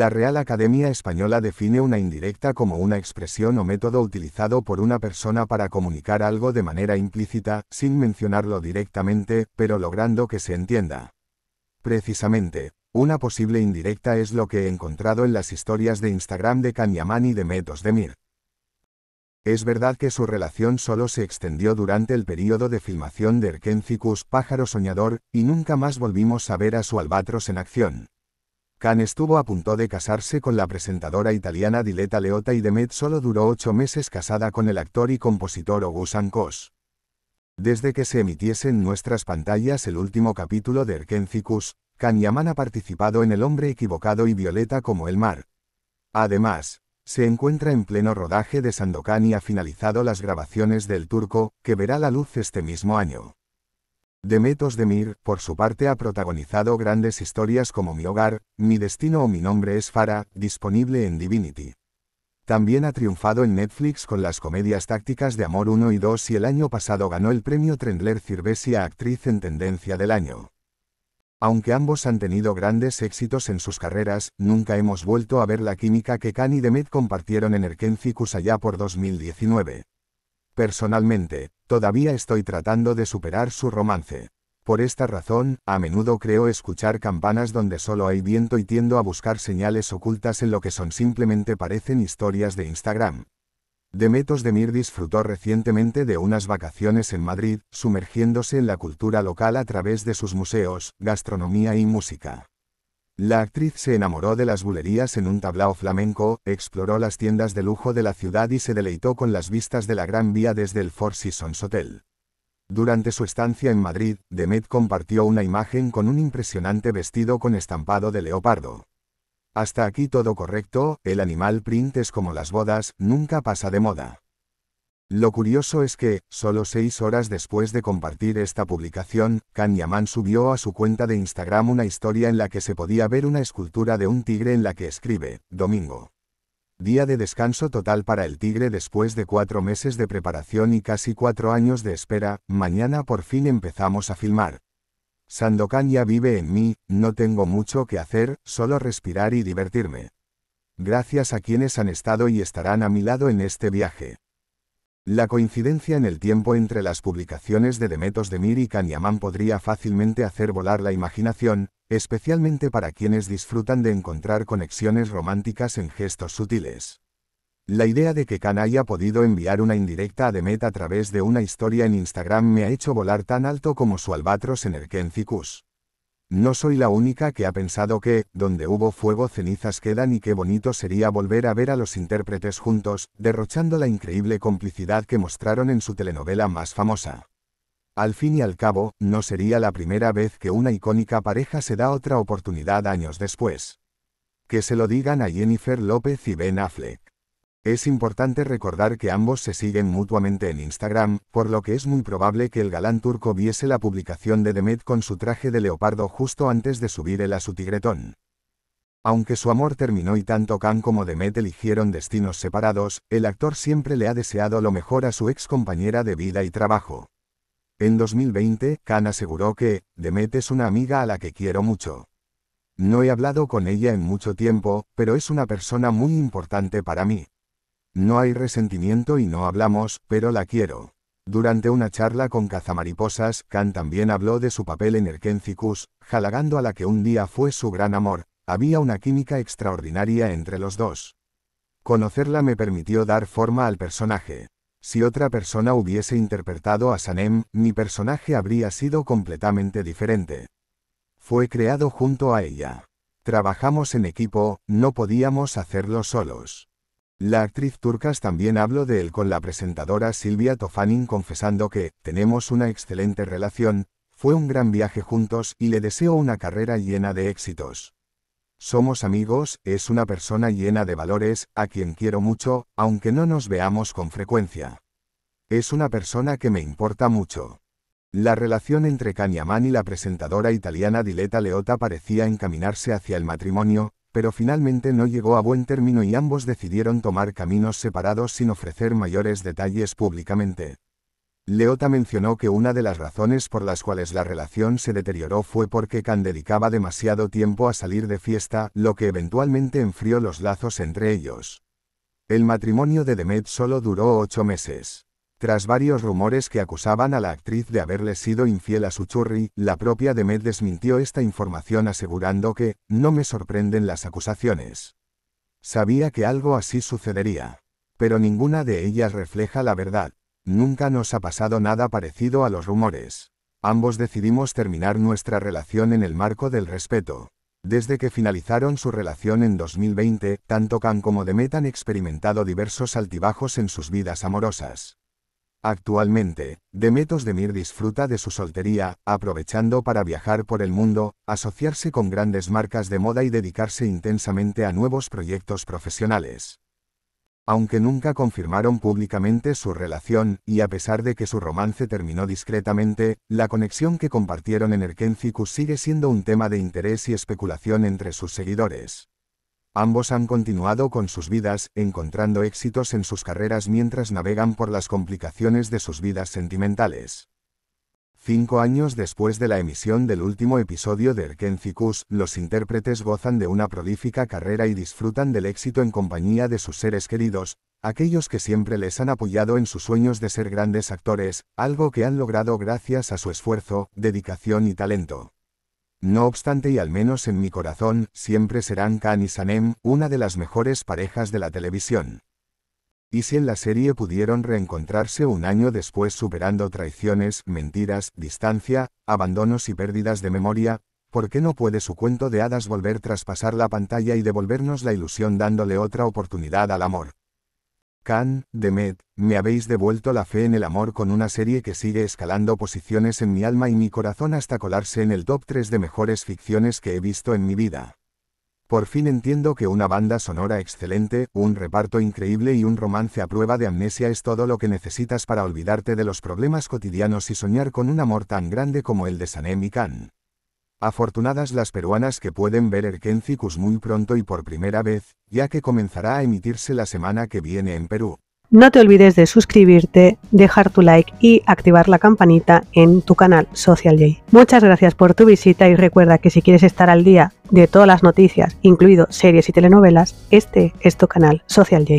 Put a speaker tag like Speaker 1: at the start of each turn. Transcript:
Speaker 1: La Real Academia Española define una indirecta como una expresión o método utilizado por una persona para comunicar algo de manera implícita, sin mencionarlo directamente, pero logrando que se entienda. Precisamente, una posible indirecta es lo que he encontrado en las historias de Instagram de Kanyaman y de Metos de Mir. Es verdad que su relación solo se extendió durante el periodo de filmación de Erkencicus Pájaro Soñador, y nunca más volvimos a ver a su albatros en acción. Khan estuvo a punto de casarse con la presentadora italiana Diletta Leota y Demet solo duró ocho meses casada con el actor y compositor Ogus Ankos. Desde que se emitiese en nuestras pantallas el último capítulo de Erkenficus, Khan Yaman ha participado en El hombre equivocado y Violeta como el mar. Además, se encuentra en pleno rodaje de Sandokan y ha finalizado las grabaciones del turco, que verá la luz este mismo año. Demet Demir, por su parte, ha protagonizado grandes historias como Mi hogar, Mi destino o Mi nombre es Fara, disponible en Divinity. También ha triunfado en Netflix con las comedias tácticas de Amor 1 y 2 y el año pasado ganó el premio Trendler Cirvesi Actriz en Tendencia del Año. Aunque ambos han tenido grandes éxitos en sus carreras, nunca hemos vuelto a ver la química que Khan y Demet compartieron en Erkenci allá por 2019. Personalmente, todavía estoy tratando de superar su romance. Por esta razón, a menudo creo escuchar campanas donde solo hay viento y tiendo a buscar señales ocultas en lo que son simplemente parecen historias de Instagram. Demetos Demir disfrutó recientemente de unas vacaciones en Madrid, sumergiéndose en la cultura local a través de sus museos, gastronomía y música. La actriz se enamoró de las bulerías en un tablao flamenco, exploró las tiendas de lujo de la ciudad y se deleitó con las vistas de la Gran Vía desde el Four Seasons Hotel. Durante su estancia en Madrid, Demet compartió una imagen con un impresionante vestido con estampado de leopardo. Hasta aquí todo correcto, el animal print es como las bodas, nunca pasa de moda. Lo curioso es que, solo seis horas después de compartir esta publicación, Kanyaman subió a su cuenta de Instagram una historia en la que se podía ver una escultura de un tigre en la que escribe, Domingo. Día de descanso total para el tigre después de cuatro meses de preparación y casi cuatro años de espera, mañana por fin empezamos a filmar. Sando Kanya vive en mí, no tengo mucho que hacer, solo respirar y divertirme. Gracias a quienes han estado y estarán a mi lado en este viaje. La coincidencia en el tiempo entre las publicaciones de Demetos de Mir y Kanyaman podría fácilmente hacer volar la imaginación, especialmente para quienes disfrutan de encontrar conexiones románticas en gestos sutiles. La idea de que Khan haya podido enviar una indirecta a Demet a través de una historia en Instagram me ha hecho volar tan alto como su albatros en el Cicus. No soy la única que ha pensado que, donde hubo fuego cenizas quedan y qué bonito sería volver a ver a los intérpretes juntos, derrochando la increíble complicidad que mostraron en su telenovela más famosa. Al fin y al cabo, no sería la primera vez que una icónica pareja se da otra oportunidad años después. Que se lo digan a Jennifer López y Ben Affleck. Es importante recordar que ambos se siguen mutuamente en Instagram, por lo que es muy probable que el galán turco viese la publicación de Demet con su traje de leopardo justo antes de subir el a su tigretón. Aunque su amor terminó y tanto Khan como Demet eligieron destinos separados, el actor siempre le ha deseado lo mejor a su ex compañera de vida y trabajo. En 2020, Khan aseguró que, Demet es una amiga a la que quiero mucho. No he hablado con ella en mucho tiempo, pero es una persona muy importante para mí. No hay resentimiento y no hablamos, pero la quiero. Durante una charla con Cazamariposas, Khan también habló de su papel en Erkencicus, jalagando a la que un día fue su gran amor, había una química extraordinaria entre los dos. Conocerla me permitió dar forma al personaje. Si otra persona hubiese interpretado a Sanem, mi personaje habría sido completamente diferente. Fue creado junto a ella. Trabajamos en equipo, no podíamos hacerlo solos. La actriz Turcas también habló de él con la presentadora Silvia Tofanin confesando que, tenemos una excelente relación, fue un gran viaje juntos y le deseo una carrera llena de éxitos. Somos amigos, es una persona llena de valores, a quien quiero mucho, aunque no nos veamos con frecuencia. Es una persona que me importa mucho. La relación entre Yaman y la presentadora italiana Diletta Leota parecía encaminarse hacia el matrimonio, pero finalmente no llegó a buen término y ambos decidieron tomar caminos separados sin ofrecer mayores detalles públicamente. Leota mencionó que una de las razones por las cuales la relación se deterioró fue porque Khan dedicaba demasiado tiempo a salir de fiesta, lo que eventualmente enfrió los lazos entre ellos. El matrimonio de Demet solo duró ocho meses. Tras varios rumores que acusaban a la actriz de haberle sido infiel a su churri, la propia Demet desmintió esta información asegurando que, no me sorprenden las acusaciones. Sabía que algo así sucedería. Pero ninguna de ellas refleja la verdad. Nunca nos ha pasado nada parecido a los rumores. Ambos decidimos terminar nuestra relación en el marco del respeto. Desde que finalizaron su relación en 2020, tanto Khan como Demet han experimentado diversos altibajos en sus vidas amorosas. Actualmente, Demetos Demir disfruta de su soltería, aprovechando para viajar por el mundo, asociarse con grandes marcas de moda y dedicarse intensamente a nuevos proyectos profesionales. Aunque nunca confirmaron públicamente su relación, y a pesar de que su romance terminó discretamente, la conexión que compartieron en Erkencicus sigue siendo un tema de interés y especulación entre sus seguidores. Ambos han continuado con sus vidas, encontrando éxitos en sus carreras mientras navegan por las complicaciones de sus vidas sentimentales. Cinco años después de la emisión del último episodio de Erkencicus, los intérpretes gozan de una prolífica carrera y disfrutan del éxito en compañía de sus seres queridos, aquellos que siempre les han apoyado en sus sueños de ser grandes actores, algo que han logrado gracias a su esfuerzo, dedicación y talento. No obstante y al menos en mi corazón, siempre serán Khan y Sanem, una de las mejores parejas de la televisión. Y si en la serie pudieron reencontrarse un año después superando traiciones, mentiras, distancia, abandonos y pérdidas de memoria, ¿por qué no puede su cuento de hadas volver traspasar la pantalla y devolvernos la ilusión dándole otra oportunidad al amor? Khan, Demet, me habéis devuelto la fe en el amor con una serie que sigue escalando posiciones en mi alma y mi corazón hasta colarse en el top 3 de mejores ficciones que he visto en mi vida. Por fin entiendo que una banda sonora excelente, un reparto increíble y un romance a prueba de amnesia es todo lo que necesitas para olvidarte de los problemas cotidianos y soñar con un amor tan grande como el de Sanem y Khan. Afortunadas las peruanas que pueden ver Erkencicus muy pronto y por primera vez, ya que comenzará a emitirse la semana que viene en Perú. No te olvides de suscribirte, dejar tu like y activar la campanita en tu canal Social J. Muchas gracias por tu visita y recuerda que si quieres estar al día de todas las noticias, incluido series y telenovelas, este es tu canal Social J.